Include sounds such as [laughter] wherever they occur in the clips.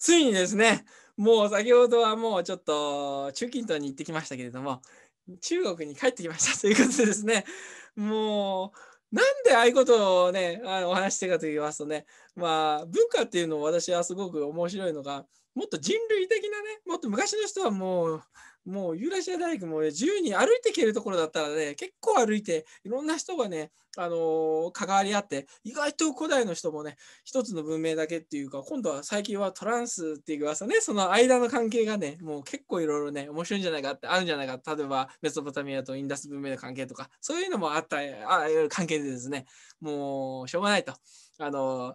ついにですね、もう先ほどはもうちょっと中近東に行ってきましたけれども、中国に帰ってきました [laughs] ということでですね、もう、なんでああいうことをね、あのお話してかと言いますとね、まあ、文化っていうのを私はすごく面白いのが、もっと人類的なね、もっと昔の人はもう、もうユーラシア大学も、ね、自由に歩いていけるところだったらね、結構歩いて、いろんな人がね、あのー、関わり合って、意外と古代の人もね、一つの文明だけっていうか、今度は最近はトランスっていう噂ね、その間の関係がね、もう結構いろいろね、面白いんじゃないかって、あるんじゃないか例えばメソポタミアとインダス文明の関係とか、そういうのもあった、あ関係でですね、もうしょうがないと。あのー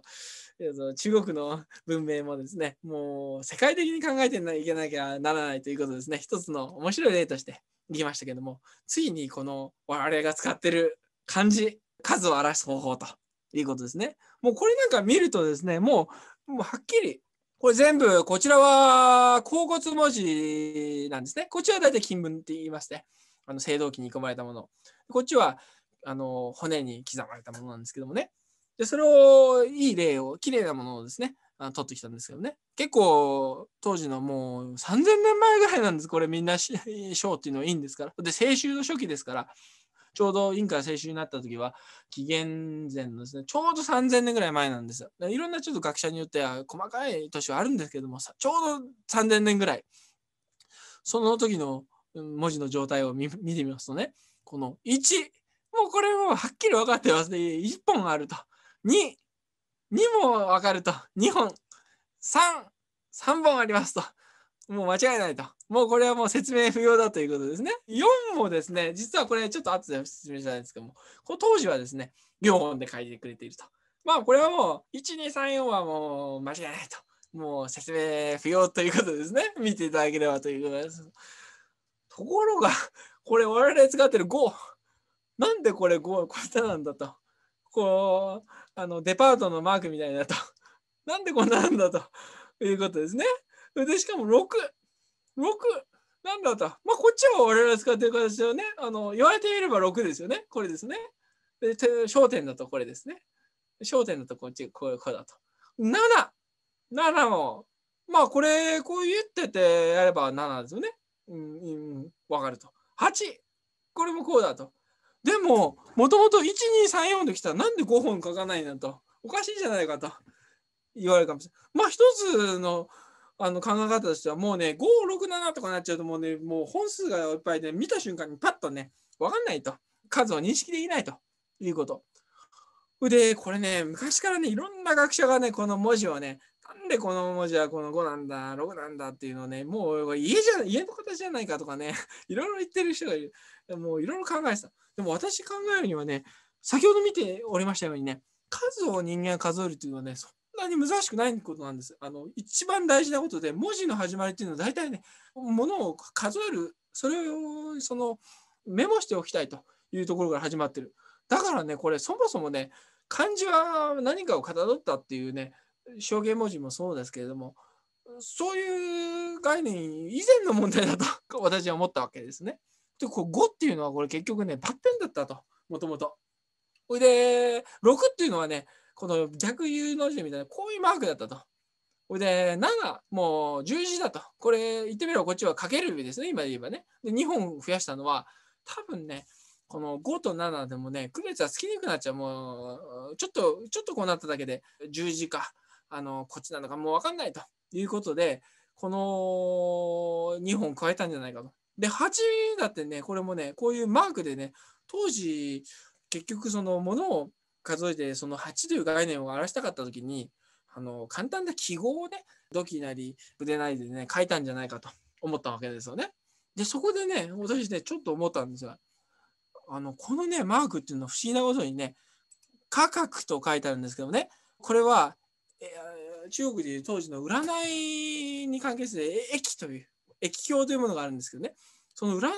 中国の文明もですね、もう世界的に考えていけなきゃならないということですね、一つの面白い例としていきましたけども、ついにこの我々が使ってる漢字、数を表す方法ということですね。もうこれなんか見るとですね、もうもうはっきりこれ全部、こちらは、甲骨文字なんですね。こちらは大体金文って言いまして、あの青銅器に込まれたもの。こっちは、あの、骨に刻まれたものなんですけどもね。で、それを、いい例を、綺麗なものをですね、あ取ってきたんですけどね。結構、当時のもう3000年前ぐらいなんです。これみんなショーっていうのはいいんですから。で、青春の初期ですから、ちょうどインカ青春になった時は、紀元前のですね、ちょうど3000年ぐらい前なんですよ。いろんなちょっと学者によっては細かい年はあるんですけども、ちょうど3000年ぐらい。その時の文字の状態を見てみますとね、この1、もうこれもはっきり分かってますね。1本あると。2、2も分かると、2本、3、3本ありますと。もう間違いないと。もうこれはもう説明不要だということですね。4もですね、実はこれちょっと後で説明したいんですけども、こ当時はですね、4本で書いてくれていると。まあこれはもう、1、2、3、4はもう間違いないと。もう説明不要ということですね。見ていただければということです。ところが、これ我々使ってる5。なんでこれ5はこれなんだと。こうあのデパートのマークみたいだと [laughs] なんでこんななんだということですね。でしかも6、6なんだと。まあ、こっちは我々使ってる形でね、あの言われてみれば6ですよね。これですね。で、焦点だとこれですね。焦点だとこっち、こういう子だと。7、7も、まあこれ、こう言っててやれば7ですよね。うん、うん、わかると。8、これもこうだと。でも、もともと1234できたらなんで5本書かないのと、おかしいじゃないかと言われるかもしれない。まあ、一つのあの考え方としては、もうね、567とかなっちゃうと、もうね、もう本数がいっぱいで、見た瞬間にパッとね、わかんないと、数を認識できないということ。で、これね、昔からね、いろんな学者がね、この文字をね、なんでこの文字はこの5なんだ、6なんだっていうのをね、もう家じゃ家の形じゃないかとかね、[laughs] いろいろ言ってる人がいる。もういろいろ考えてた。でも私考えるにはね、先ほど見ておりましたようにね、数を人間数えるというのはね、そんなに難しくないことなんです。あの一番大事なことで、文字の始まりっていうのは大体ね、ものを数える、それをそのメモしておきたいというところから始まってる。だからね、これそもそもね、漢字は何かをかたどったっていうね、証言文字もそうですけれども、そういう概念以前の問題だと私は思ったわけですね。で、こう5っていうのはこれ結局ね、バッテンだったと、もともと。ほいで、6っていうのはね、この逆 U の字みたいな、こういうマークだったと。ほいで、7、もう十字だと。これ、言ってみればこっちはかけるですね、今で言えばね。で、2本増やしたのは、多分ね、この5と7でもね、区別はつきにくくなっちゃう。もう、ちょっと、ちょっとこうなっただけで、十字か、あの、こっちなのかもうわかんないということで、この2本加えたんじゃないかと。で、蜂だってね、これもね、こういうマークでね、当時、結局そのものを数えて、その蜂という概念を表したかった時に、あの簡単な記号をね、土器なり筆なりでね、書いたんじゃないかと思ったわけですよね。で、そこでね、私ね、ちょっと思ったんですが、あの、このね、マークっていうのは不思議なことにね、価格と書いてあるんですけどね、これは、えー、中国でいう当時の占いに関係する駅という液表というものがあるんですけどね、その占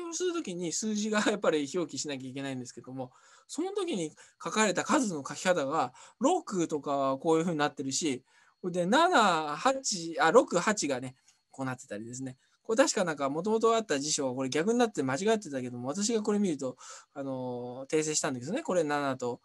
いをする時に数字がやっぱり表記しなきゃいけないんですけども、その時に書かれた数の書き方が、6とかはこういうふうになってるし、で、7、8、あ、6、8がね、こうなってたりですね。これ確かなんかもともとあった辞書はこれ逆になって間違ってたけども、私がこれ見ると、あのー、訂正したんだけどね、これ7と、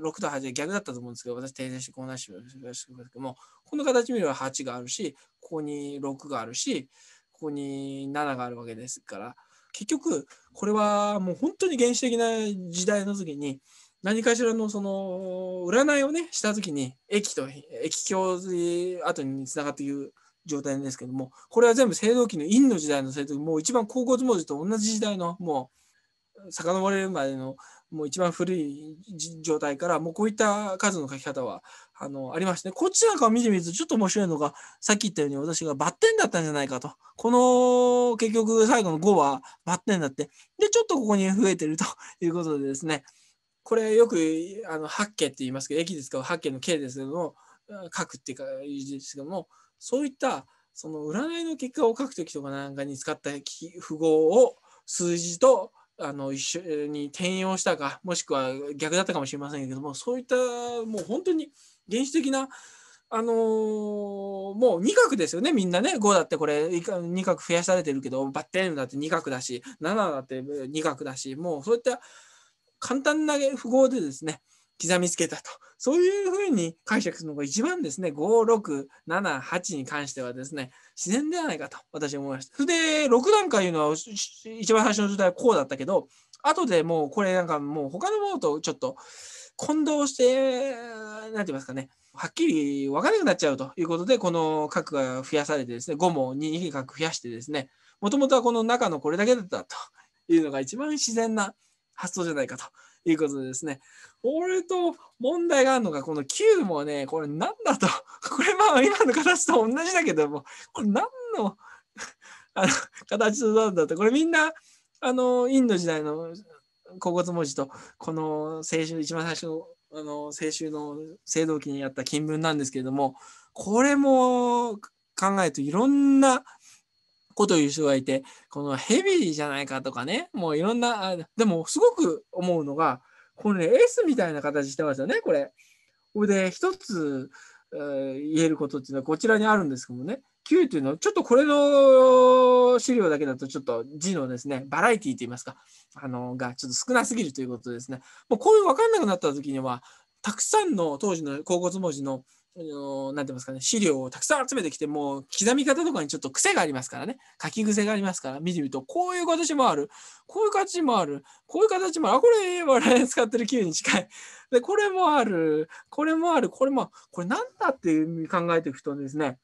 6と8で逆だったと思うんですけど、私訂正してこうなしますけども、この形見れば8があるし、ここに6があるし、ここに7があるわけですから、結局、これはもう本当に原始的な時代の時に、何かしらのその占いをねした時に駅と駅境後につながっていく状態ですけども、これは全部青銅器の陰の時代の青銅器、もう一番甲骨文字と同じ時代の、もう遡れるまでの、もう一番古い状態から、もうこういった数の書き方はあのありまして、ね、こっちなんかを見てみると、ちょっと面白いのが、さっき言ったように私がバッテンだったんじゃないかと。この、結局最後の5はバッテンだって、で、ちょっとここに増えてると [laughs] いうことでですね、これよく、あの、八景って言いますけど、駅で使う八景の景ですけども、書くっていうかですけどもそういったその占いの結果を書く時とかなんかに使った符号を数字とあの一緒に転用したかもしくは逆だったかもしれませんけどもそういったもう本当に原始的なあのー、もう2画ですよねみんなね5だってこれ2画増やされてるけどバッテンだって2画だし7だって2画だしもうそういった簡単な符号でですね刻みつけたと。そういうふうに解釈するのが一番ですね、5、6、7、8に関してはですね、自然ではないかと私は思いました。それで、6段階いうのは一番最初の時代はこうだったけど、後でもうこれなんかもう他のものとちょっと混同して、なんて言いますかね、はっきり分からなくなっちゃうということで、この角が増やされてですね、5も2に角増やしてですね、もともとはこの中のこれだけだったというのが一番自然な発想じゃないかということですね。俺と問題があるのが、この Q もね、これなんだと、[laughs] これまあ今の形と同じだけども、これ何の [laughs] あの形なんだと、これみんな、あの、インド時代の甲骨文字と、この青春、一番最初の、あの、青春の青銅器にあった金文なんですけれども、これも考えるといろんなこと言う人がいて、このヘビーじゃないかとかね、もういろんな、でもすごく思うのが、このね、S みたいな形してますよね、これ。で、一つ、えー、言えることっていうのはこちらにあるんですけどもね、Q ていうのは、ちょっとこれの資料だけだと、ちょっと字のですね、バラエティといいますか、あの、がちょっと少なすぎるということですね。もうこういう分かんなくなった時には、たくさんの当時の甲骨文字のあのなんて言いますかね、資料をたくさん集めてきて、もう刻み方とかにちょっと癖がありますからね、書き癖がありますから、見てみると、こういう形もある、こういう形もある、こういう形もある、あ、これ、我々使ってる球に近い。で、これもある、これもある、これも、これなんだっていう考えていくとですね、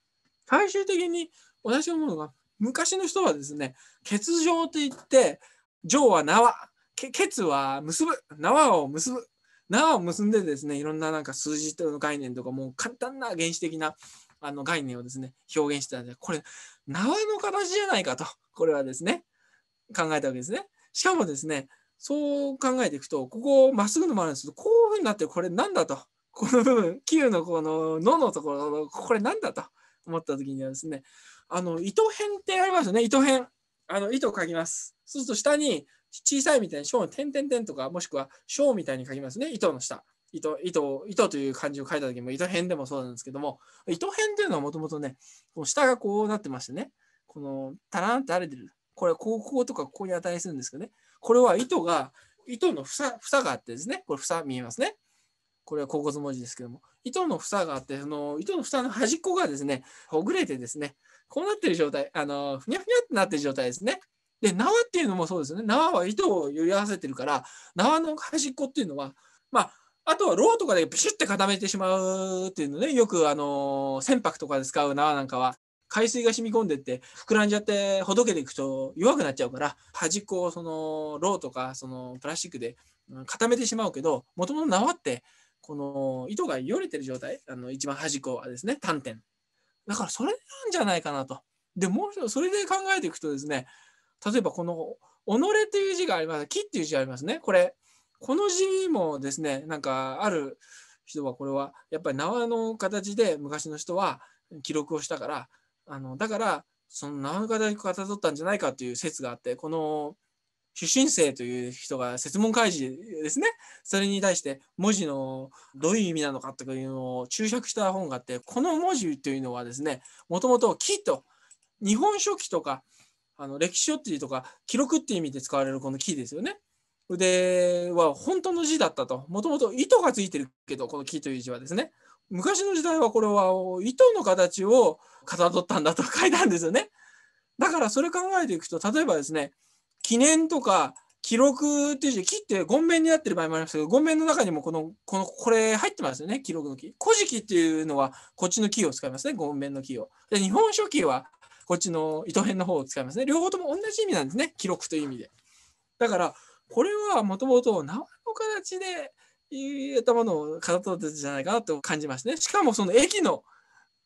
最終的に私の思うのが、昔の人はですね、欠状といって、情は縄、ケツは結ぶ、縄を結ぶ、縄を結んでですねいろんななんか数字との概念とかもう簡単な原始的なあの概念をですね表現してたんでこれ縄の形じゃないかとこれはですね考えたわけですね。しかもですねそう考えていくとここまっすぐのもあるんですけどこういうふうになってこれなんだとこの部分9のこの「の」のところこれなんだと思った時にはですねあの糸編ってありますよね糸編あの糸を書きます。そうすると下に小さいみたいに小の点々点とか、もしくは小みたいに書きますね。糸の下。糸、糸、糸という漢字を書いた時も糸辺でもそうなんですけども、糸辺というのはもともとね、こ下がこうなってましてね、このタランって荒れてる。これ、ここことかここに値するんですけどね、これは糸が、糸の房房があってですね、これ房見えますね。これは甲骨文字ですけども、糸の房があって、その糸の房の端っこがですね、ほぐれてですね、こうなってる状態、あの、ふにゃふにゃってなってる状態ですね。で、縄っていうのもそうですよね。縄は糸を揺り合わせてるから、縄の端っこっていうのは、まあ、あとはローとかでピシュって固めてしまうっていうのね、よくあの船舶とかで使う縄なんかは、海水が染み込んでって膨らんじゃってほどけていくと弱くなっちゃうから端っこをそのローとかそのプラスチックで固めてしまうけどもともと縄ってこの糸がよれてる状態あの一番端っこはですね端点だからそれなんじゃないかなとでもうそれで考えていくとですね例えばこの「己」という字があります「木」っていう字がありますね。これこの字もですねなんかある人はこれはやっぱり縄の形で昔の人は記録をしたからあのだからその縄の形をかたどったんじゃないかという説があってこの主神生という人が説問開示ですねそれに対して文字のどういう意味なのかというのを注釈した本があってこの文字というのはですねもともと「木」と「日本書紀」とかあの歴史書っていうとか記録っていう意味で使われるこの木ですよね。腕は本当の字だったと。もともと糸がついてるけど、この木という字はですね。昔の時代はこれは糸の形をかたどったんだと書いたんですよね。だからそれ考えていくと、例えばですね、記念とか記録っていう字、木って権面になってる場合もありますけど、権面の中にもこの、この、これ入ってますよね、記録の木。古事記っていうのはこっちの木を使いますね、権面の木を。で、日本書紀はこっちの糸編の方を使いますね。両方とも同じ意味なんですね。記録という意味で。だから、これはもともと縄の形で言えたものを語ったじゃないかなと感じますね。しかもその駅の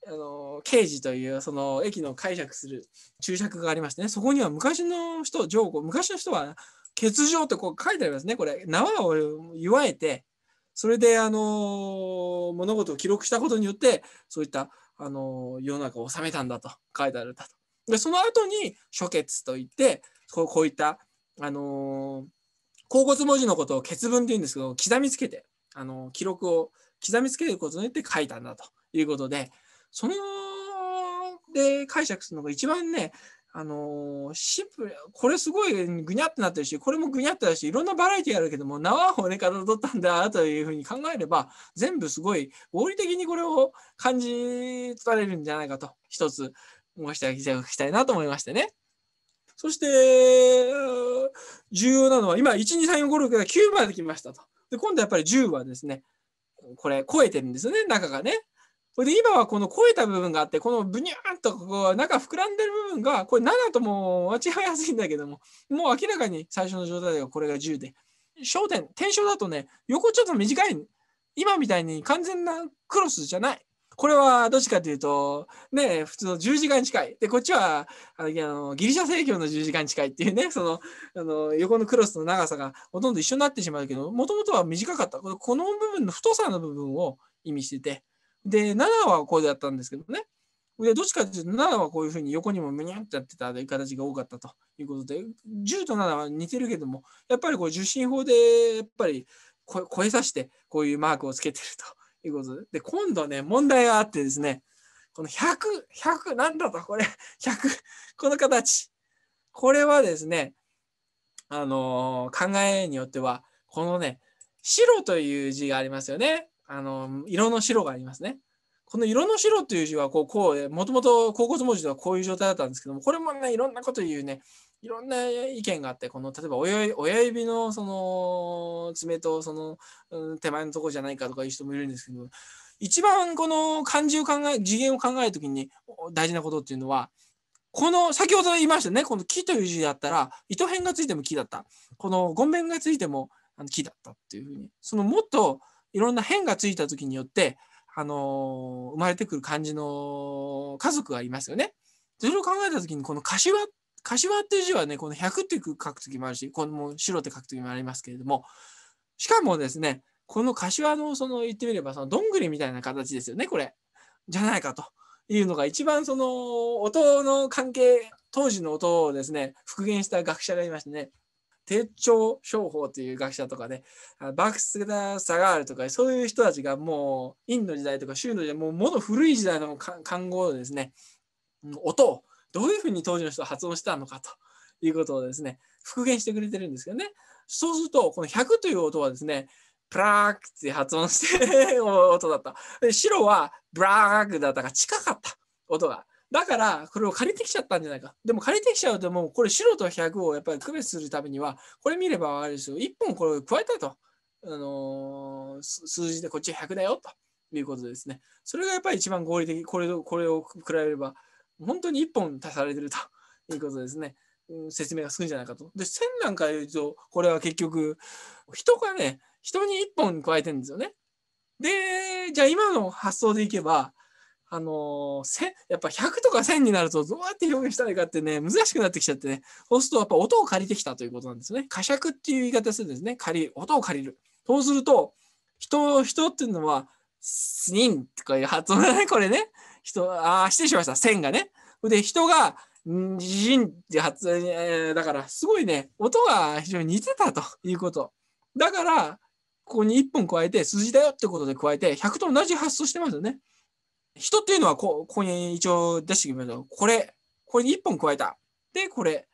あの刑事というその駅の解釈する注釈がありましてねそこには昔の人上皇昔の人は欠場てこう書いてありますねこれ縄を祝えてそれであの物事を記録したことによってそういったあの世の中を治めたんだと書いてあるんだと。でその後に諸決といってこういったあの甲骨文字のことを結文って言うんですけど刻みつけてあの記録を刻みつけることによって書いたんだということでそので解釈するのが一番ねあのシンプル、これすごいぐにゃってなってるし、これもぐにゃってだし、いろんなバラエティあるけども、縄をね、から取ったんだというふうに考えれば、全部すごい合理的にこれを感じ取られるんじゃないかと、一つ申していただきたいなと思いましてね。そして、重要なのは、今、1、2、3、4、5、6が9まで来ましたと。で、今度やっぱり10はですね、これ、超えてるんですよね、中がね。れで今はこの超えた部分があって、このブニューンとこう中膨らんでる部分が、これ7とも間違いやすいんだけども、もう明らかに最初の状態ではこれが10で。焦点、転生だとね、横ちょっと短い。今みたいに完全なクロスじゃない。これはどっちかというと、ね、普通の十字架に近い。で、こっちはあのギリシャ正教の十字架に近いっていうね、[laughs] そのあの横のクロスの長さがほとんど一緒になってしまうけど、もともとは短かった。この部分の太さの部分を意味してて。で、7はこうだったんですけどね。で、どっちかというと、7はこういうふうに横にもむにゃってやってた形が多かったということで、10と7は似てるけども、やっぱりこう受信法で、やっぱり超えさして、こういうマークをつけてるということで。で、今度ね、問題があってですね、この100、100、なんだと、これ、100、この形。これはですね、あのー、考えによっては、このね、白という字がありますよね。あの色の白がありますね。この色の白という字はこうこう、もともと甲骨文字ではこういう状態だったんですけども、これもね、いろんなこと言うね、いろんな意見があって、この例えば親指のその爪とその、うん、手前のとこじゃないかとかいう人もいるんですけど、一番この漢字を考え、次元を考えるときに大事なことっていうのは、この先ほど言いましたね、この木という字だったら、糸辺がついても木だった。このゴン弁がついても木だったっていうふうに、そのもっといろんな変がついた時によって、あのー、生まれてくる感じの家族がいますよね。それを考えた時にこの柏柏っていう字はねこの100って書く時もあるしこの白って書く時もありますけれどもしかもですねこの柏のその言ってみればそのどんぐりみたいな形ですよねこれじゃないかというのが一番その音の関係当時の音をですね復元した学者がいましてね丁長商法という学者とかで、ね、バクスダ・サガールとか、そういう人たちがもう、インド時代とか、州の時代、もう、もの古い時代の漢語をですね、音をどういうふうに当時の人は発音したのかということをですね、復元してくれてるんですけどね。そうすると、この100という音はですね、プラークって発音して [laughs] 音だった。で白はブラークだったが近かった音が。だから、これを借りてきちゃったんじゃないか。でも借りてきちゃうと、もうこれ白と100をやっぱり区別するためには、これ見ればわかるですよ。1本これを加えたと。あのー、数字でこっち100だよということですね。それがやっぱり一番合理的、これこれを比べれば、本当に1本足されてるということですね。説明がつくんじゃないかと。で、1000なんか言うと、これは結局、人がね、人に1本加えてるんですよね。で、じゃあ今の発想でいけば、あのー、やっぱ100とか1000になるとどうやって表現したらいいかってね、難しくなってきちゃってね、そうするとやっぱ音を借りてきたということなんですね。呵責っていう言い方するんですね。借り、音を借りる。そうすると、人、人っていうのは、スニンとかいう発音だね、これね。人、ああ、失礼しました、線がね。で、人が、んじんって発、えー、だから、すごいね、音が非常に似てたということ。だから、ここに1本加えて、数字だよってことで加えて、100と同じ発想してますよね。人っていうのはこ、ここに一応出してきまと、これ、これに1本加えた。で、これ、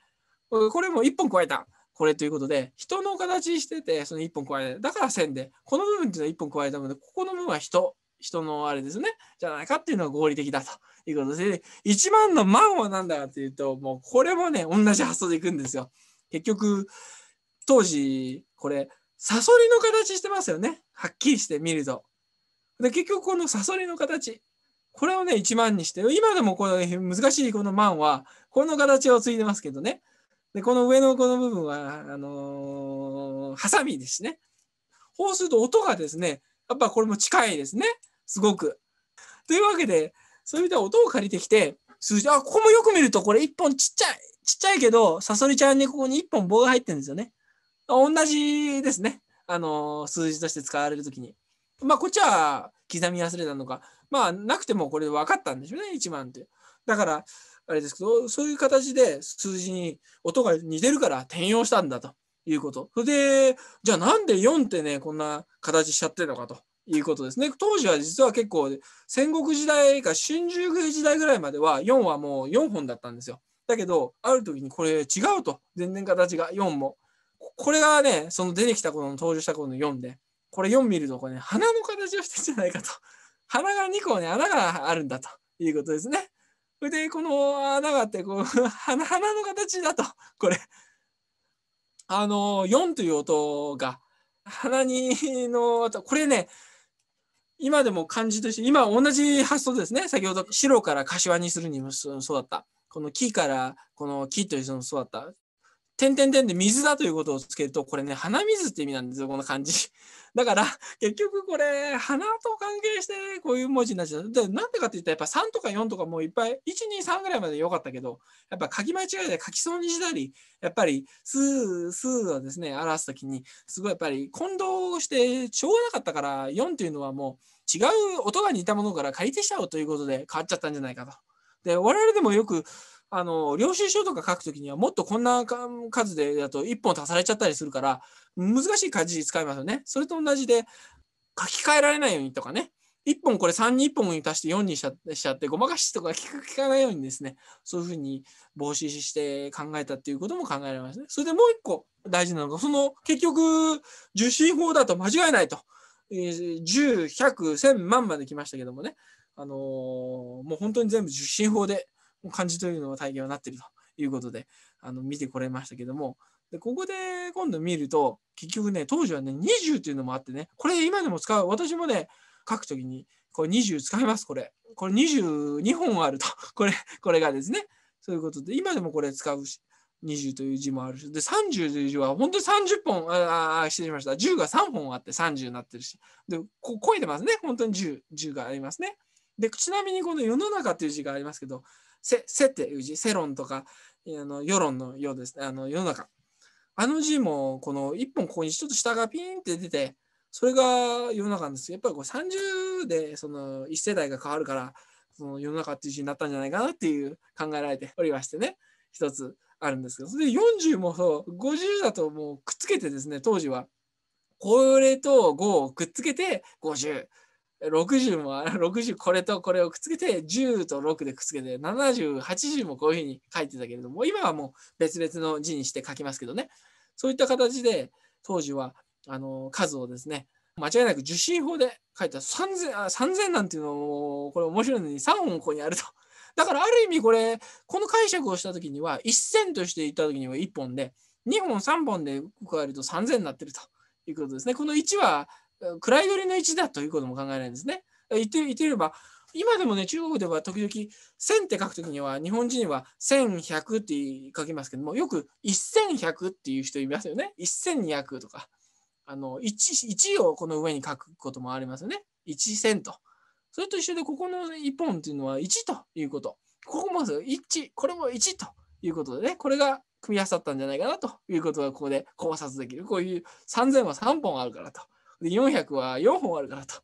これも1本加えた。これということで、人の形してて、その1本加えた。だから線で、この部分っていうのは1本加えたので、ここの部分は人、人のあれですね、じゃないかっていうのが合理的だということで、1万の万は何だかっていうと、もうこれもね、同じ発想でいくんですよ。結局、当時、これ、サソリの形してますよね。はっきりして見ると。で、結局このサソリの形。これをね、1万にして、今でもこれ難しいこの万は、この形をついてますけどね。で、この上のこの部分は、あのー、ハサミですね。こうすると音がですね、やっぱこれも近いですね。すごく。というわけで、そういう意味では音を借りてきて、数字、あ、ここもよく見ると、これ1本ちっちゃい、ちっちゃいけど、サソリちゃんにここに1本棒が入ってるんですよね。同じですね。あのー、数字として使われるときに。まあ、こっちは刻み忘れたのか、まあ、なくてもこれ分かったんでしょうね、1万って。だから、あれですけど、そういう形で数字に音が似てるから転用したんだということ。それで、じゃあなんで4ってね、こんな形しちゃってるのかということですね。当時は実は結構戦国時代か春秋時代ぐらいまでは4はもう4本だったんですよ。だけど、ある時にこれ違うと、全然形が4も。これがね、その出てきた頃の登場した頃の4で、これ4見るとこれね、鼻の形をしてるんじゃないかと鼻が2個ね、穴があるんだということですね。それで、この穴があって、こう、[laughs] 鼻、鼻の形だと、これ。あの、4という音が、鼻にの、これね、今でも漢字として、今同じ発想ですね。先ほど白から柏にするにもそうだった。この木からこの木というもそうだった。点点点で水だということをつけると、これね、鼻水って意味なんですよ、この漢字。[laughs] だから、結局これ、鼻と関係して、こういう文字になっちゃう。で、なんでかって言ったら、やっぱ3とか4とかもういっぱい、1、2、3ぐらいまで良かったけど、やっぱ書き間違えで書きそうにしたり、やっぱり、スー、スーをですね、表すときに、すごいやっぱり混同してしょうがなかったから、4っていうのはもう違う音が似たものから借りてきちゃおうということで変わっちゃったんじゃないかと。で、我々でもよく、あの領収書とか書くときにはもっとこんな数でだと1本足されちゃったりするから難しい漢字使いますよね。それと同じで書き換えられないようにとかね1本これ3に1本に足して4にしちゃってごまかしとか聞かないようにですねそういうふうに防止して考えたっていうことも考えられますね。それでもう1個大事なのがその結局受信法だと間違いないと。10、100、1000万まで来ましたけどもね、あのー、もう本当に全部受信法で感じというのを体験はなっているということであの見てこれましたけどもでここで今度見ると結局ね当時はね20っていうのもあってねこれ今でも使う私もね書くときにこれ20使いますこれこれ22本あると [laughs] これこれがですねそういうことで今でもこれ使うし20という字もあるしで30という字は本当に30本ああ失礼しました10が3本あって30になってるしでこ超えてますね本当に 10, 10がありますねでちなみにこの世の中という字がありますけどせ、っていう字、世論とか、あの世論のようです、ね、あの世の中。あの字も、この一本ここにちょっと下がピーンって出て、それが世の中なんですやっぱりこう30でその1世代が変わるから、その世の中っていう字になったんじゃないかなっていう考えられておりましてね、一つあるんですけど、それで40もそう、50だともうくっつけてですね、当時は。これと5をくっつけて50。60も60 [laughs] これとこれをくっつけて10と6でくっつけて7080もこういうふうに書いてたけれども今はもう別々の字にして書きますけどねそういった形で当時はあの数をですね間違いなく受信法で書いた 3000, あ3000なんていうのもこれ面白いのに3本ここにあると。[laughs] だからある意味これこの解釈をした時には1000としていった時には1本で2本3本で加えると3000になってるということですね。この1は位取りの位置だということも考えられるんですね。言って言ってみれば、今でもね、中国では時々、1000って書くときには、日本人は1100って書きますけども、よく1100っていう人いますよね。1200とか。あの 1, 1をこの上に書くこともありますよね。1000と。それと一緒で、ここの1本っていうのは1ということ。ここも1、これも1ということでね、これが組み合わさったんじゃないかなということがここで考察できる。こういう3000は3本あるからとで、400は4本あるからと。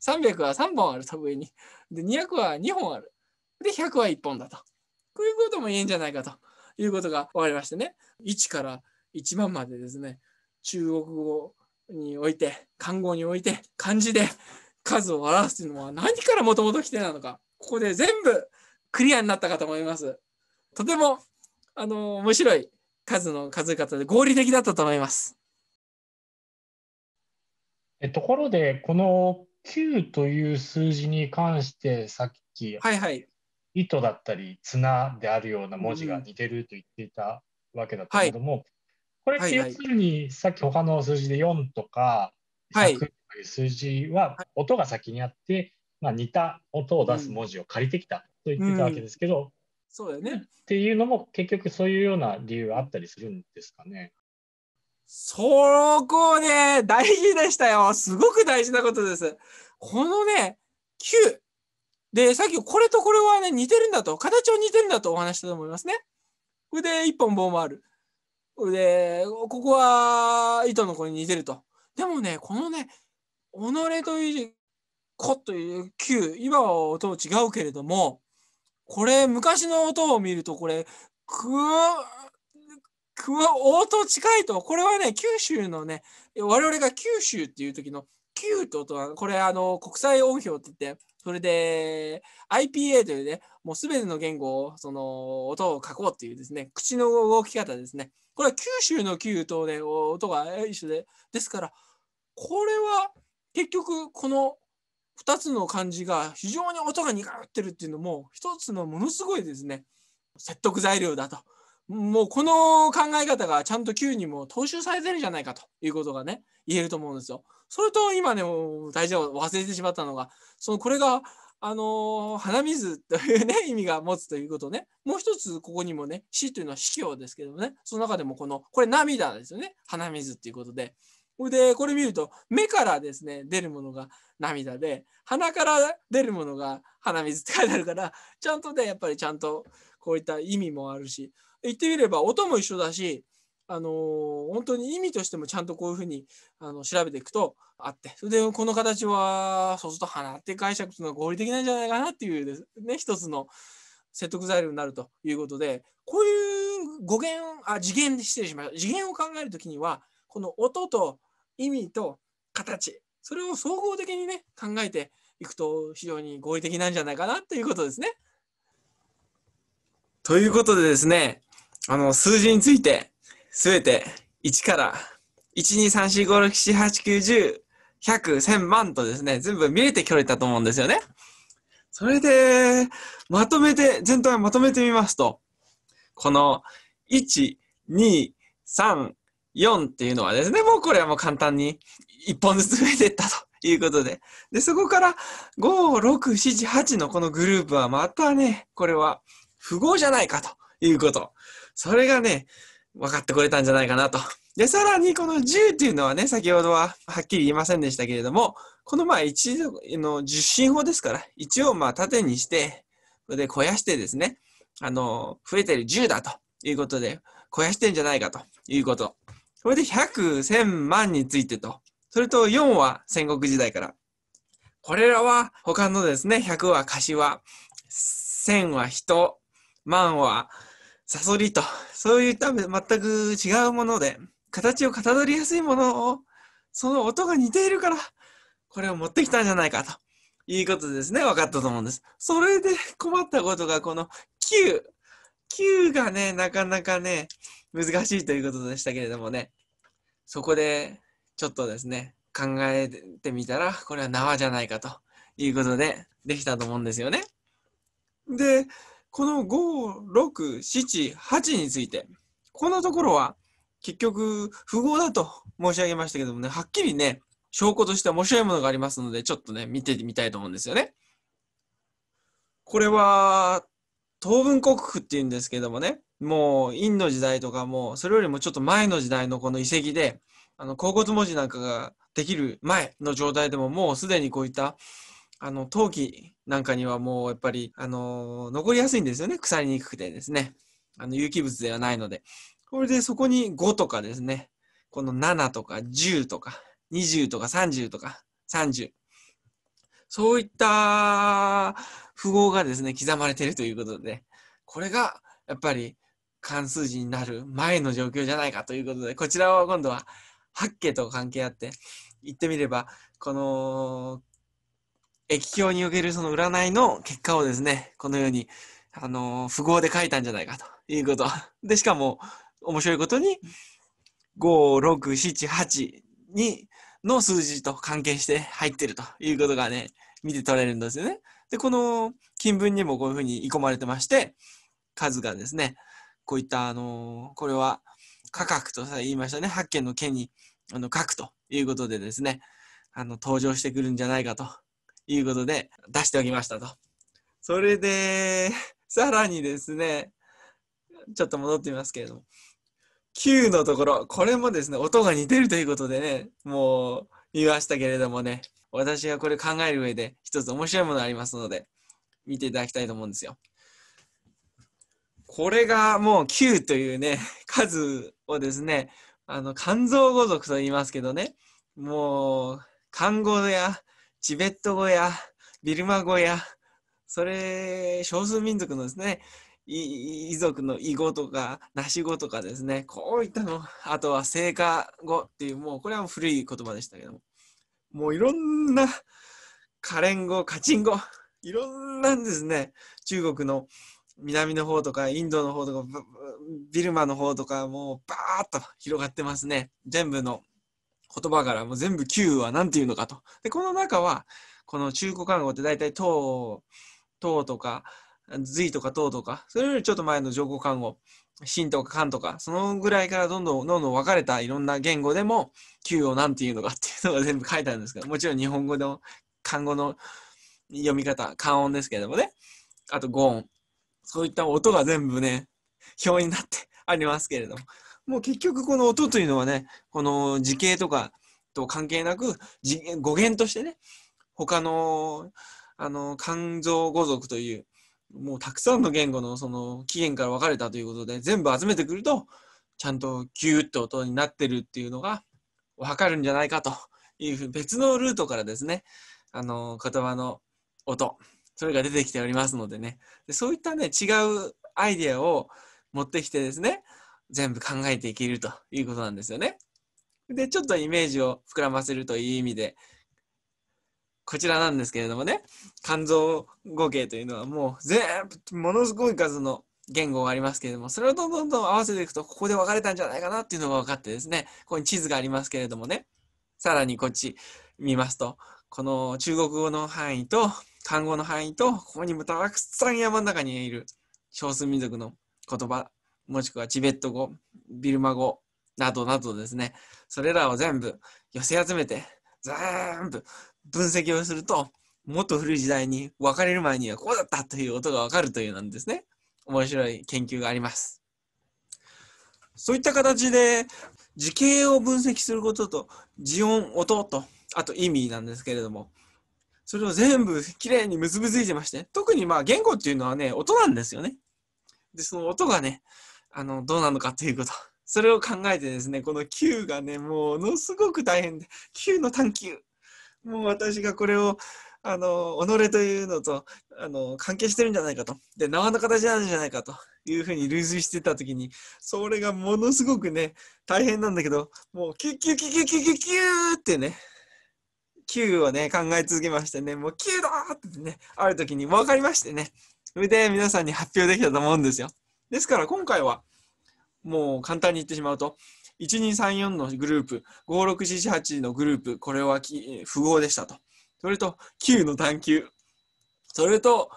300 [laughs] は3本あると上に。で、200は2本ある。で、100は1本だと。こういうこともいいんじゃないかということが分かりましてね。1から1万までですね、中国語において、漢語において、漢字で数を表すというのは何からもともと来てなのか。ここで全部クリアになったかと思います。とても、あの、面白い数の数え方で合理的だったと思います。ところで、この9という数字に関してさっき、はいはい、糸だったり綱であるような文字が似てると言っていたわけだったけれども、うんはい、これって要するにさっき他の数字で4とか100という数字は音が先にあって、まあ、似た音を出す文字を借りてきたと言っていたわけですけど、うんうん、そうだねっていうのも結局そういうような理由があったりするんですかね。そこね、大事でしたよ。すごく大事なことです。このね、9。で、さっきこれとこれはね、似てるんだと、形は似てるんだとお話したと思いますね。これで1本棒もある。で、ここは糸の子に似てると。でもね、このね、己という子という9、今は音違うけれども、これ昔の音を見るとこれ、くー熊本近いと、これはね、九州のね、我々が九州っていう時の9ートとは、これあの、国際音響って言って、それで IPA というね、もうすべての言語を、その音を書こうっていうですね、口の動き方ですね。これは九州のトとね、音が一緒で、ですから、これは結局この2つの漢字が非常に音が苦手ってるっていうのも、一つのものすごいですね、説得材料だともうこの考え方がちゃんと Q にも踏襲されてるじゃないかということがね、言えると思うんですよ。それと今ね、もう大事を忘れてしまったのが、そのこれが、あの鼻水というね、[laughs] 意味が持つということね、もう一つここにもね、死というのは死去ですけどもね、その中でもこの、これ涙ですよね、鼻水っていうことで。で、これ見ると、目からですね、出るものが涙で、鼻から出るものが鼻水って書いてあるから、ちゃんとね、やっぱりちゃんとこういった意味もあるし、言ってみれば音も一緒だし、あのー、本当に意味としてもちゃんとこういうふうにあの調べていくとあってそれでこの形はそうすると花って解釈するのは合理的なんじゃないかなっていうですね一つの説得材料になるということでこういう語源あ次元失礼しました次元を考える時にはこの音と意味と形それを総合的にね考えていくと非常に合理的なんじゃないかなということですね。ということでですねあの、数字について、すべて1から、1,2,3,4,5,6,7,8,9,10,100,1000万とですね、全部見れてきょれたと思うんですよね。それで、まとめて、全体をまとめてみますと、この、1、2、3、4っていうのはですね、もうこれはもう簡単に1本ずつ増えていったということで。で、そこから5、6、7、8のこのグループはまたね、これは符号じゃないかということ。それがね、分かってくれたんじゃないかなと。で、さらにこの10っていうのはね、先ほどははっきり言いませんでしたけれども、このまあ一の10進法ですから、一をまあ縦にして、これで肥やしてですね、あの、増えてる10だということで、肥やしてんじゃないかということ。これで100、1000万についてと。それと4は戦国時代から。これらは他のですね、100は柏、1000は人、万はサソリと、そういった全く違うもので、形をかたどりやすいものを、その音が似ているから、これを持ってきたんじゃないかということですね、分かったと思うんです。それで困ったことが、この9、9がね、なかなかね、難しいということでしたけれどもね、そこでちょっとですね、考えてみたら、これは縄じゃないかということで、できたと思うんですよね。で、この5、6、7、8について、このところは結局符号だと申し上げましたけどもね、はっきりね、証拠として面白いものがありますので、ちょっとね、見てみたいと思うんですよね。これは、当分国府っていうんですけどもね、もう陰の時代とかも、それよりもちょっと前の時代のこの遺跡で、あの、甲骨文字なんかができる前の状態でも、もうすでにこういったあの、陶器なんかにはもうやっぱり、あの、残りやすいんですよね。腐りにくくてですね。あの、有機物ではないので。これでそこに5とかですね、この7とか10とか、20とか30とか30。そういった符号がですね、刻まれているということで、これがやっぱり関数字になる前の状況じゃないかということで、こちらは今度は八景と関係あって、言ってみれば、この液境におけるその占いの結果をですね、このように、あのー、符号で書いたんじゃないかということ。で、しかも、面白いことに、5、6、7、8に、の数字と関係して入ってるということがね、見て取れるんですよね。で、この金文にもこういうふうに込まれてまして、数がですね、こういった、あのー、これは、価格とさ言いましたね、8件の件に、あの、書くということでですね、あの、登場してくるんじゃないかということで出しておきましたと。それで、[laughs] さらにですね、ちょっと戻ってみますけれども、Q のところ、これもですね、音が似てるということでね、もう見ましたけれどもね、私がこれ考える上で一つ面白いものありますので、見ていただきたいと思うんですよ。これがもう Q というね、数をですね、あの、肝臓語族と言いますけどね、もう、肝臓やチベット語やビルマ語や、それ、少数民族のですね、遺族の囲碁とか、なし語とかですね、こういったの、あとは聖火語っていう、もうこれは古い言葉でしたけども、もういろんな、カレン語、カチン語、いろんなんですね、中国の南の方とか、インドの方とか、ビルマの方とか、もうバーっと広がってますね。全部の言葉からもう全部 Q は何て言うのかと。で、この中は、この中古看護って大体等、等とか、隋とか唐とか、それよりちょっと前の上古看護、秦とか漢とか、そのぐらいからどんどんどんどん分かれたいろんな言語でも Q を何て言うのかっていうのが全部書いてあるんですけど、もちろん日本語の漢語の読み方、漢音ですけれどもね、あと語音、そういった音が全部ね、表になってありますけれども、もう結局この音というのはね、この時系とかと関係なく、語源としてね、他の、あの、肝臓語族という、もうたくさんの言語のその起源から分かれたということで、全部集めてくると、ちゃんとギューッと音になってるっていうのが分かるんじゃないかというふうに、別のルートからですね、あの、言葉の音、それが出てきておりますのでね、でそういったね、違うアイデアを持ってきてですね、全部考えていけるということなんですよね。で、ちょっとイメージを膨らませるという意味で、こちらなんですけれどもね、肝臓語形というのはもう全部、ものすごい数の言語がありますけれども、それをどんどんどん合わせていくと、ここで分かれたんじゃないかなっていうのが分かってですね、ここに地図がありますけれどもね、さらにこっち見ますと、この中国語の範囲と、漢語の範囲と、ここにまたくさん山の中にいる少数民族の言葉もしくはチベット語、ビルマ語などなどですね、それらを全部寄せ集めて、全部分析をすると、もっと古い時代に分かれる前にはこうだったという音がわかるというなんですね。面白い研究があります。そういった形で時系を分析することと時音音とあと意味なんですけれどもそれを全部きれいに結びついてまして特にまあ言語っていうのはね音なんですよね。でその音がねあのどうなのかということ。[laughs] それを考えてですね、この Q がね、ものすごく大変で、Q の探求。もう私がこれを、あの、己というのと、あの、関係してるんじゃないかと。で、縄の形なんじゃないかというふうに類推してた時に、それがものすごくね、大変なんだけど、もう、キュキュキュキュキュキュってね、Q をね、考え続けましてね、もう Q だーってね、ある時に分かりましてね、それで皆さんに発表できたと思うんですよ。ですから今回はもう簡単に言ってしまうと1234のグループ5678のグループこれは符号でしたとそれと9の探求それと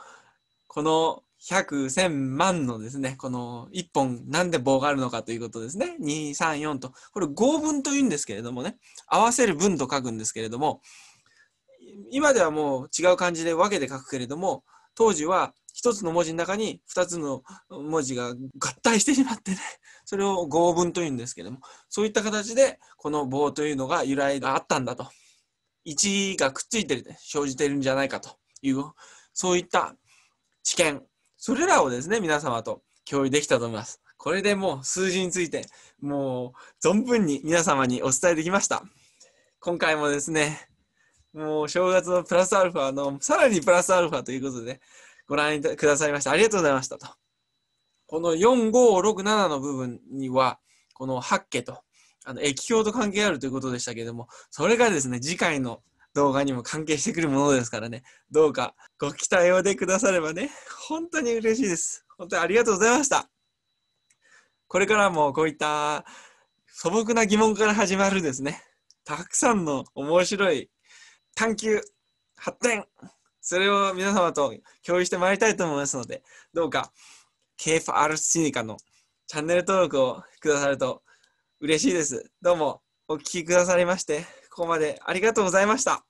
この100,1000万のですね、この1本なんで棒があるのかということですね。2、3、4と。これ合分というんですけれどもね、合わせる分と書くんですけれども、今ではもう違う感じで分けて書くけれども、当時は1つの文字の中に2つの文字が合体してしまってねそれを合文というんですけどもそういった形でこの棒というのが由来があったんだと1がくっついてる、ね、生じてるんじゃないかというそういった知見それらをですね皆様と共有できたと思います。これでもう数字についてもう存分に皆様にお伝えできました。今回もですねもう正月のプラスアルファのさらにプラスアルファということで、ご覧くださいました。ありがとうございましたと。この4567の部分には、この八家と、あの、液表と関係あるということでしたけれども、それがですね、次回の動画にも関係してくるものですからね、どうかご期待をでくださればね、本当に嬉しいです。本当にありがとうございました。これからもこういった素朴な疑問から始まるですね、たくさんの面白い探求、発展、それを皆様と共有してまいりたいと思いますので、どうか KFR シニカのチャンネル登録をくださると嬉しいです。どうもお聴きくださりまして、ここまでありがとうございました。